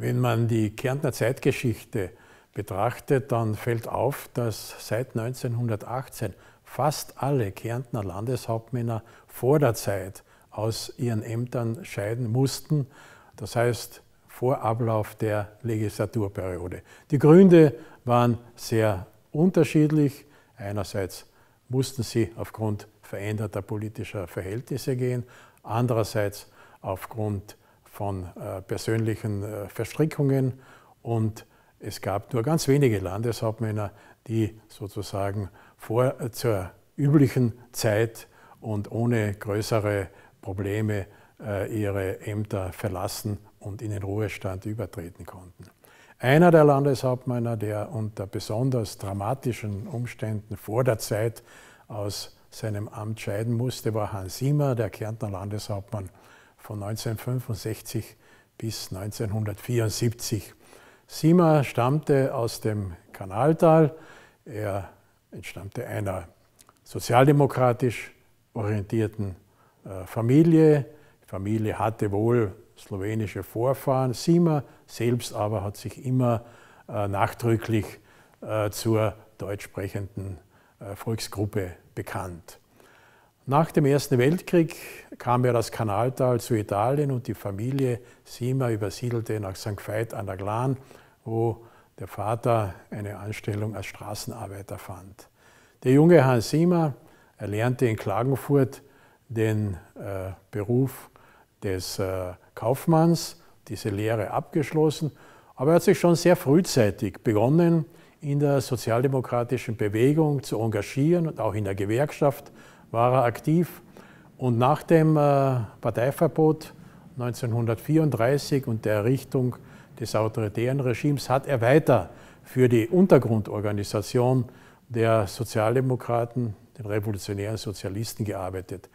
Wenn man die Kärntner Zeitgeschichte betrachtet, dann fällt auf, dass seit 1918 fast alle Kärntner Landeshauptmänner vor der Zeit aus ihren Ämtern scheiden mussten, das heißt vor Ablauf der Legislaturperiode. Die Gründe waren sehr unterschiedlich. Einerseits mussten sie aufgrund veränderter politischer Verhältnisse gehen, andererseits aufgrund von äh, persönlichen äh, Verstrickungen und es gab nur ganz wenige Landeshauptmänner, die sozusagen vor äh, zur üblichen Zeit und ohne größere Probleme ihre Ämter verlassen und in den Ruhestand übertreten konnten. Einer der Landeshauptmänner, der unter besonders dramatischen Umständen vor der Zeit aus seinem Amt scheiden musste, war Hans Siemer, der Kärntner Landeshauptmann von 1965 bis 1974. Sima stammte aus dem Kanaltal. Er entstammte einer sozialdemokratisch orientierten äh, Familie. Die Familie hatte wohl slowenische Vorfahren. Sima selbst aber hat sich immer äh, nachdrücklich äh, zur deutsch sprechenden Volksgruppe bekannt. Nach dem Ersten Weltkrieg kam er das Kanaltal zu Italien und die Familie Sima übersiedelte nach St. Veit an der Glan, wo der Vater eine Anstellung als Straßenarbeiter fand. Der junge Hans Sima erlernte in Klagenfurt den äh, Beruf des äh, Kaufmanns, diese Lehre abgeschlossen, aber er hat sich schon sehr frühzeitig begonnen, in der sozialdemokratischen Bewegung zu engagieren und auch in der Gewerkschaft war er aktiv. Und nach dem äh, Parteiverbot 1934 und der Errichtung des autoritären Regimes hat er weiter für die Untergrundorganisation der Sozialdemokraten, den revolutionären Sozialisten, gearbeitet.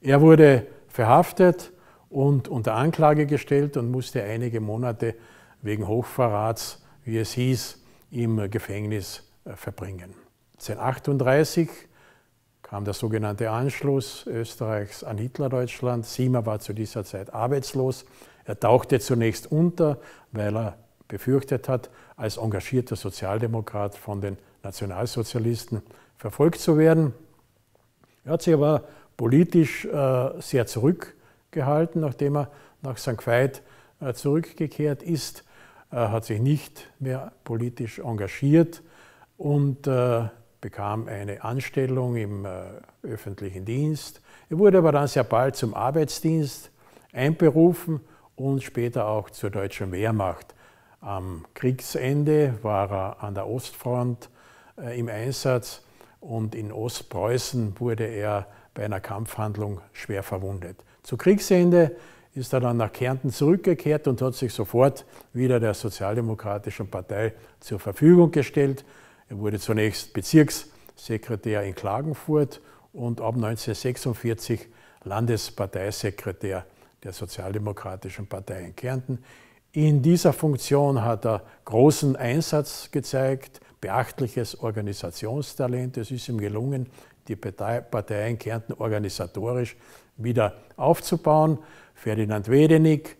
Er wurde verhaftet und unter Anklage gestellt und musste einige Monate wegen Hochverrats, wie es hieß, im Gefängnis äh, verbringen. 1938 kam der sogenannte Anschluss Österreichs an Hitlerdeutschland. Siemer war zu dieser Zeit arbeitslos. Er tauchte zunächst unter, weil er befürchtet hat, als engagierter Sozialdemokrat von den Nationalsozialisten verfolgt zu werden. Er hat sich aber politisch äh, sehr zurückgehalten, nachdem er nach St. Veit äh, zurückgekehrt ist, Er hat sich nicht mehr politisch engagiert und äh, bekam eine Anstellung im äh, öffentlichen Dienst. Er wurde aber dann sehr bald zum Arbeitsdienst einberufen und später auch zur deutschen Wehrmacht. Am Kriegsende war er an der Ostfront äh, im Einsatz und in Ostpreußen wurde er bei einer Kampfhandlung schwer verwundet. Zu Kriegsende ist er dann nach Kärnten zurückgekehrt und hat sich sofort wieder der Sozialdemokratischen Partei zur Verfügung gestellt. Er wurde zunächst Bezirkssekretär in Klagenfurt und ab 1946 Landesparteisekretär der Sozialdemokratischen Partei in Kärnten. In dieser Funktion hat er großen Einsatz gezeigt, beachtliches Organisationstalent. Es ist ihm gelungen, die Partei in Kärnten organisatorisch wieder aufzubauen. Ferdinand Wedenig,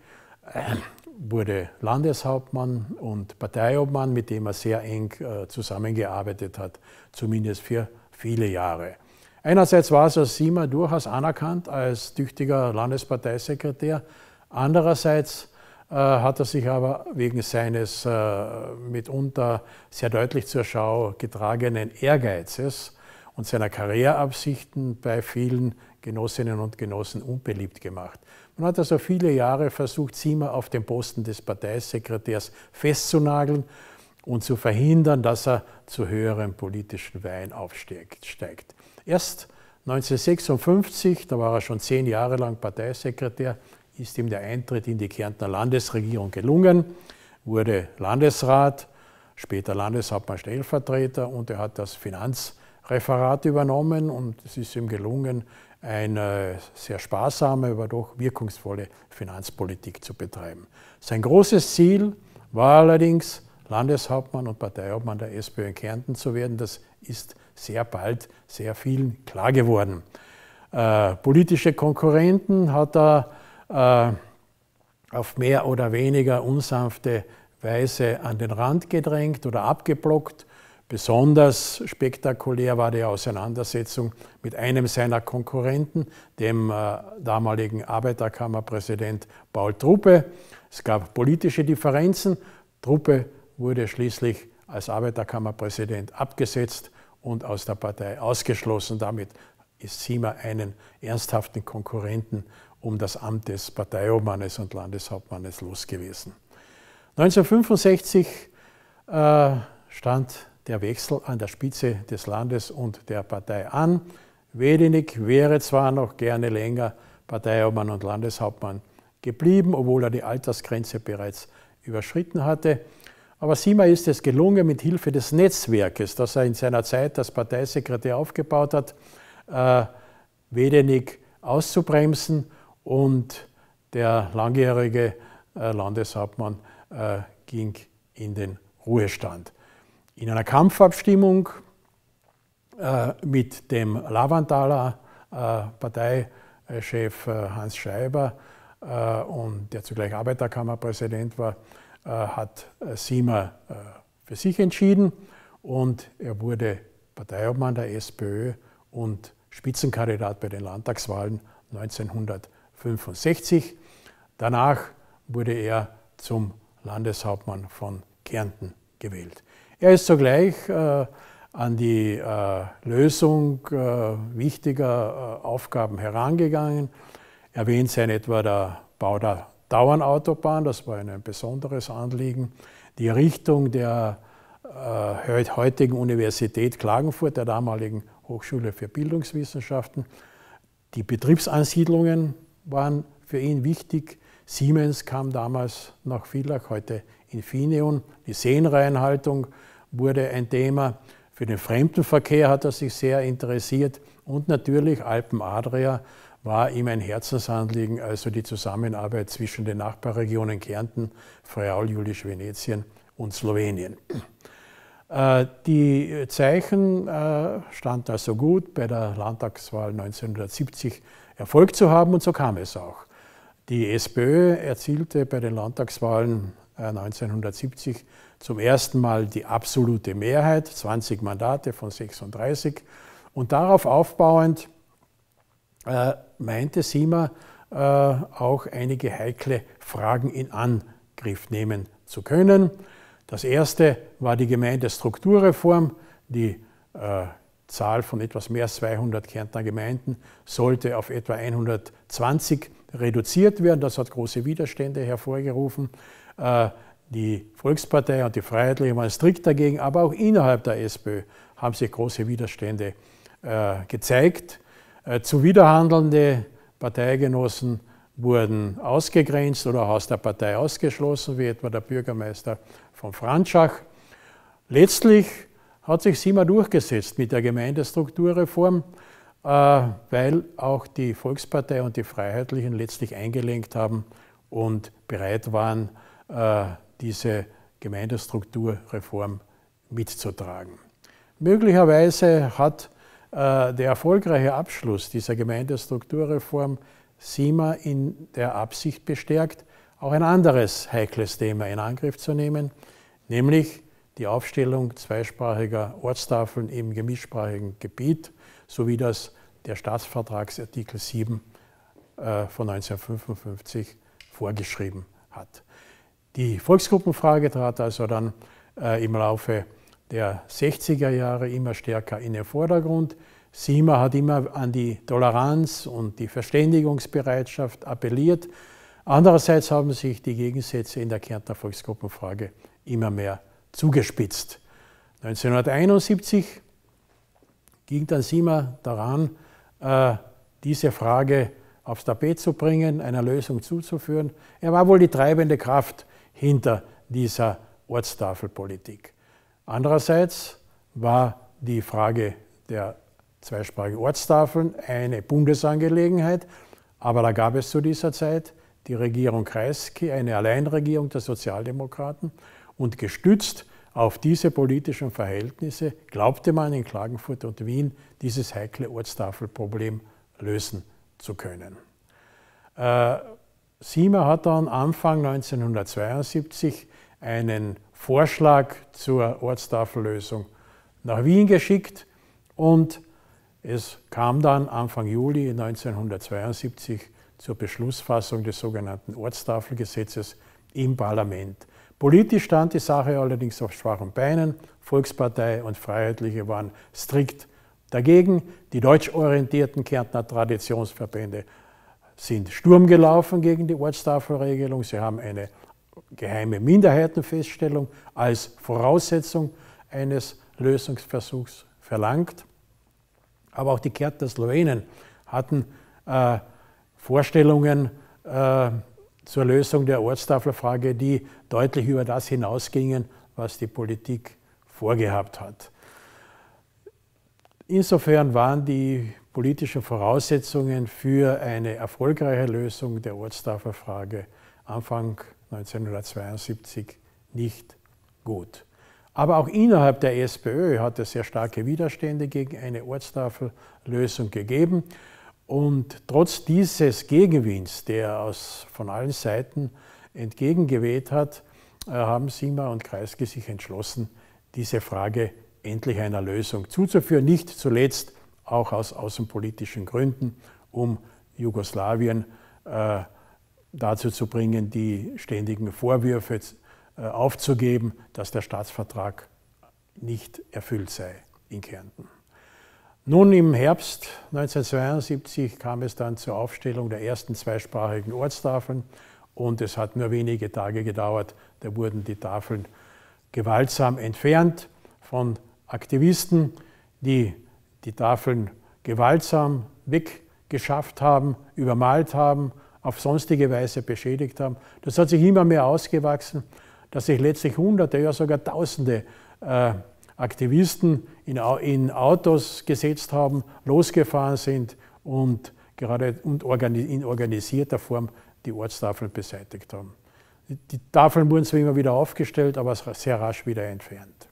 ähm, wurde Landeshauptmann und Parteiobmann, mit dem er sehr eng äh, zusammengearbeitet hat, zumindest für viele Jahre. Einerseits war Sir Sima durchaus anerkannt als tüchtiger Landesparteisekretär, andererseits äh, hat er sich aber wegen seines äh, mitunter sehr deutlich zur Schau getragenen Ehrgeizes und seiner Karriereabsichten bei vielen Genossinnen und Genossen unbeliebt gemacht. Man hat also viele Jahre versucht, Zimmer auf dem Posten des Parteisekretärs festzunageln und zu verhindern, dass er zu höheren politischen Weihen aufsteigt. Erst 1956, da war er schon zehn Jahre lang Parteisekretär, ist ihm der Eintritt in die Kärntner Landesregierung gelungen, wurde Landesrat, später Landeshauptmann Stellvertreter und er hat das Finanzreferat übernommen und es ist ihm gelungen, eine sehr sparsame, aber doch wirkungsvolle Finanzpolitik zu betreiben. Sein großes Ziel war allerdings, Landeshauptmann und Parteiobmann der SPÖ in Kärnten zu werden. Das ist sehr bald sehr vielen klar geworden. Äh, politische Konkurrenten hat er äh, auf mehr oder weniger unsanfte Weise an den Rand gedrängt oder abgeblockt Besonders spektakulär war die Auseinandersetzung mit einem seiner Konkurrenten, dem äh, damaligen Arbeiterkammerpräsident Paul Truppe. Es gab politische Differenzen. Truppe wurde schließlich als Arbeiterkammerpräsident abgesetzt und aus der Partei ausgeschlossen. Damit ist Siemer einen ernsthaften Konkurrenten um das Amt des Parteiobmannes und Landeshauptmannes los gewesen. 1965 äh, stand der Wechsel an der Spitze des Landes und der Partei an. Wedenig wäre zwar noch gerne länger Parteiobmann und Landeshauptmann geblieben, obwohl er die Altersgrenze bereits überschritten hatte. Aber Sima ist es gelungen, mit Hilfe des Netzwerkes, das er in seiner Zeit als Parteisekretär aufgebaut hat, äh, Wedenig auszubremsen und der langjährige äh, Landeshauptmann äh, ging in den Ruhestand in einer Kampfabstimmung äh, mit dem Lavantaler äh, Parteichef äh, Hans Scheiber äh, und der zugleich Arbeiterkammerpräsident war, äh, hat Siemer für sich entschieden und er wurde Parteiobmann der SPÖ und Spitzenkandidat bei den Landtagswahlen 1965. Danach wurde er zum Landeshauptmann von Kärnten gewählt. Er ist zugleich äh, an die äh, Lösung äh, wichtiger äh, Aufgaben herangegangen. Erwähnt sein etwa der Bau der Dauernautobahn, das war ein besonderes Anliegen, die Errichtung der äh, heutigen Universität Klagenfurt, der damaligen Hochschule für Bildungswissenschaften. Die Betriebsansiedlungen waren für ihn wichtig, Siemens kam damals nach Villach, heute Infineon. Die Seenreinhaltung wurde ein Thema. Für den Fremdenverkehr hat er sich sehr interessiert. Und natürlich Alpen Adria war ihm ein Herzensanliegen, also die Zusammenarbeit zwischen den Nachbarregionen Kärnten, Friaul, Julisch Venetien und Slowenien. Äh, die Zeichen äh, standen also gut, bei der Landtagswahl 1970 Erfolg zu haben und so kam es auch. Die SPÖ erzielte bei den Landtagswahlen 1970 äh, zum ersten Mal die absolute Mehrheit, 20 Mandate von 36. Und darauf aufbauend äh, meinte Siemer äh, auch einige heikle Fragen in Angriff nehmen zu können. Das erste war die Gemeindestrukturreform. Die äh, Zahl von etwas mehr als 200 Kärntner Gemeinden sollte auf etwa 120 reduziert werden. Das hat große Widerstände hervorgerufen. Äh, die Volkspartei und die Freiheitlichen waren strikt dagegen, aber auch innerhalb der SPÖ haben sich große Widerstände äh, gezeigt. Äh, Zuwiderhandelnde Parteigenossen wurden ausgegrenzt oder aus der Partei ausgeschlossen, wie etwa der Bürgermeister von Franschach. Letztlich hat sich SIMA durchgesetzt mit der Gemeindestrukturreform. Äh, weil auch die Volkspartei und die Freiheitlichen letztlich eingelenkt haben und bereit waren, äh, diese Gemeindestrukturreform mitzutragen. Möglicherweise hat äh, der erfolgreiche Abschluss dieser Gemeindestrukturreform SIMA in der Absicht bestärkt, auch ein anderes heikles Thema in Angriff zu nehmen, nämlich die Aufstellung zweisprachiger Ortstafeln im gemischsprachigen Gebiet sowie das der Staatsvertragsartikel 7 äh, von 1955 vorgeschrieben hat. Die Volksgruppenfrage trat also dann äh, im Laufe der 60er Jahre immer stärker in den Vordergrund. Sima hat immer an die Toleranz und die Verständigungsbereitschaft appelliert. Andererseits haben sich die Gegensätze in der Kärntner Volksgruppenfrage immer mehr zugespitzt. 1971 ging dann Sima daran, äh, diese Frage aufs Tapet zu bringen, einer Lösung zuzuführen. Er war wohl die treibende Kraft hinter dieser Ortstafelpolitik. Andererseits war die Frage der zweisprachigen Ortstafeln eine Bundesangelegenheit, aber da gab es zu dieser Zeit die Regierung Kreisky, eine Alleinregierung der Sozialdemokraten und gestützt auf diese politischen Verhältnisse glaubte man in Klagenfurt und Wien dieses heikle Ortstafelproblem lösen zu können. Äh, Siemer hat dann Anfang 1972 einen Vorschlag zur Ortstafellösung nach Wien geschickt und es kam dann Anfang Juli 1972 zur Beschlussfassung des sogenannten Ortstafelgesetzes im Parlament. Politisch stand die Sache allerdings auf schwachen Beinen. Volkspartei und Freiheitliche waren strikt dagegen. Die deutschorientierten Kärntner Traditionsverbände sind Sturm gelaufen gegen die Ortstafelregelung. Sie haben eine geheime Minderheitenfeststellung als Voraussetzung eines Lösungsversuchs verlangt. Aber auch die Kärntner Slowenen hatten äh, Vorstellungen, äh, zur Lösung der Ortstafelfrage, die deutlich über das hinausgingen, was die Politik vorgehabt hat. Insofern waren die politischen Voraussetzungen für eine erfolgreiche Lösung der Ortstafelfrage Anfang 1972 nicht gut. Aber auch innerhalb der SPÖ hat es sehr starke Widerstände gegen eine Ortstafellösung gegeben. Und trotz dieses Gegenwinds, der aus, von allen Seiten entgegengeweht hat, äh, haben Sima und Kreisky sich entschlossen, diese Frage endlich einer Lösung zuzuführen. Nicht zuletzt auch aus außenpolitischen Gründen, um Jugoslawien äh, dazu zu bringen, die ständigen Vorwürfe äh, aufzugeben, dass der Staatsvertrag nicht erfüllt sei in Kärnten. Nun im Herbst 1972 kam es dann zur Aufstellung der ersten zweisprachigen Ortstafeln und es hat nur wenige Tage gedauert, da wurden die Tafeln gewaltsam entfernt von Aktivisten, die die Tafeln gewaltsam weggeschafft haben, übermalt haben, auf sonstige Weise beschädigt haben. Das hat sich immer mehr ausgewachsen, dass sich letztlich Hunderte, ja sogar Tausende äh, Aktivisten in, in Autos gesetzt haben, losgefahren sind und gerade und in organisierter Form die Ortstafeln beseitigt haben. Die Tafeln wurden zwar immer wieder aufgestellt, aber sehr rasch wieder entfernt.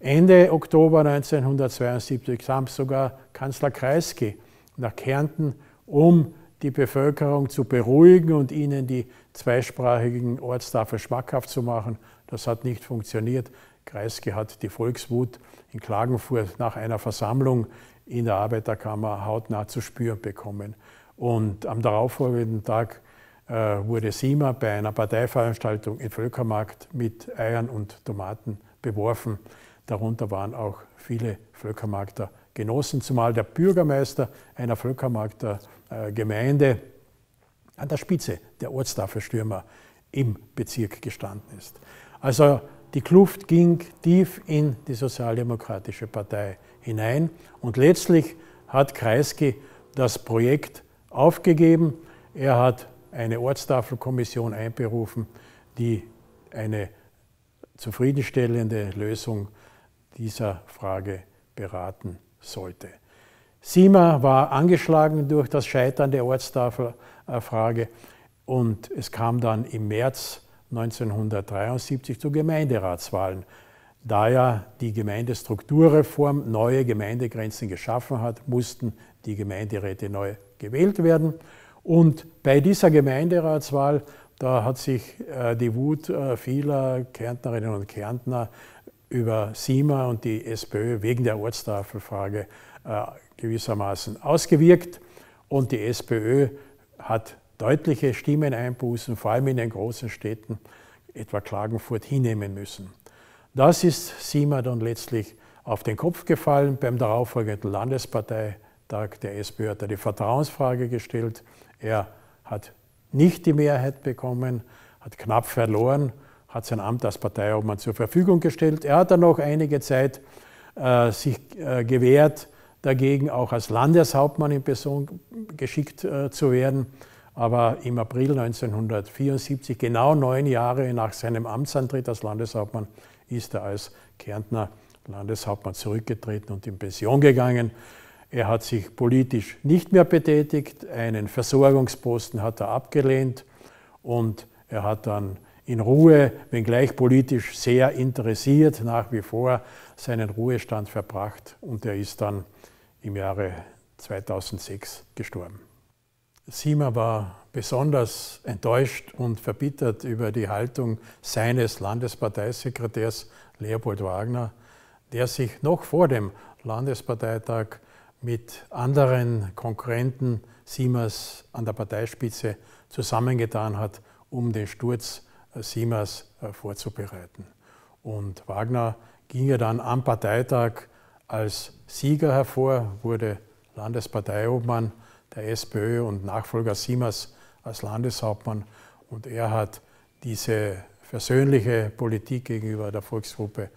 Ende Oktober 1972 kam sogar Kanzler Kreisky nach Kärnten, um die Bevölkerung zu beruhigen und ihnen die zweisprachigen Ortstafeln schmackhaft zu machen. Das hat nicht funktioniert. Kreisky hat die Volkswut in Klagenfurt nach einer Versammlung in der Arbeiterkammer hautnah zu spüren bekommen. Und am darauffolgenden Tag äh, wurde Sima bei einer Parteiveranstaltung im Völkermarkt mit Eiern und Tomaten beworfen. Darunter waren auch viele Völkermarkter Genossen, zumal der Bürgermeister einer Völkermarkter äh, Gemeinde an der Spitze der Ortstafelstürmer im Bezirk gestanden ist. Also die Kluft ging tief in die Sozialdemokratische Partei hinein und letztlich hat Kreisky das Projekt aufgegeben. Er hat eine Ortstafelkommission einberufen, die eine zufriedenstellende Lösung dieser Frage beraten sollte. Sima war angeschlagen durch das Scheitern der Ortstafelfrage und es kam dann im März 1973 zu Gemeinderatswahlen. Da ja die Gemeindestrukturreform neue Gemeindegrenzen geschaffen hat, mussten die Gemeinderäte neu gewählt werden. Und bei dieser Gemeinderatswahl, da hat sich äh, die Wut äh, vieler Kärntnerinnen und Kärntner über SIMA und die SPÖ wegen der Ortstafelfrage äh, gewissermaßen ausgewirkt. Und die SPÖ hat deutliche Stimmeneinbußen, vor allem in den großen Städten, etwa Klagenfurt, hinnehmen müssen. Das ist Sima dann letztlich auf den Kopf gefallen. Beim darauffolgenden Landesparteitag der SPÖ hat er die Vertrauensfrage gestellt. Er hat nicht die Mehrheit bekommen, hat knapp verloren, hat sein Amt als Parteiobmann zur Verfügung gestellt. Er hat dann noch einige Zeit äh, sich äh, gewährt, dagegen auch als Landeshauptmann in Person geschickt äh, zu werden aber im April 1974, genau neun Jahre nach seinem Amtsantritt als Landeshauptmann, ist er als Kärntner Landeshauptmann zurückgetreten und in Pension gegangen. Er hat sich politisch nicht mehr betätigt, einen Versorgungsposten hat er abgelehnt und er hat dann in Ruhe, wenngleich politisch sehr interessiert, nach wie vor seinen Ruhestand verbracht und er ist dann im Jahre 2006 gestorben. Sima war besonders enttäuscht und verbittert über die Haltung seines Landesparteisekretärs Leopold Wagner, der sich noch vor dem Landesparteitag mit anderen Konkurrenten Simas an der Parteispitze zusammengetan hat, um den Sturz äh, Simas äh, vorzubereiten. Und Wagner ging ja dann am Parteitag als Sieger hervor, wurde Landesparteiobmann der SPÖ und Nachfolger Siemers als Landeshauptmann. Und er hat diese versöhnliche Politik gegenüber der Volksgruppe,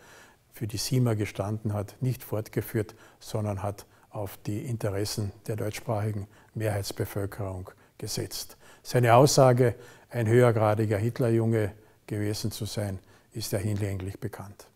für die Siemer gestanden hat, nicht fortgeführt, sondern hat auf die Interessen der deutschsprachigen Mehrheitsbevölkerung gesetzt. Seine Aussage, ein höhergradiger Hitlerjunge gewesen zu sein, ist ja hinlänglich bekannt.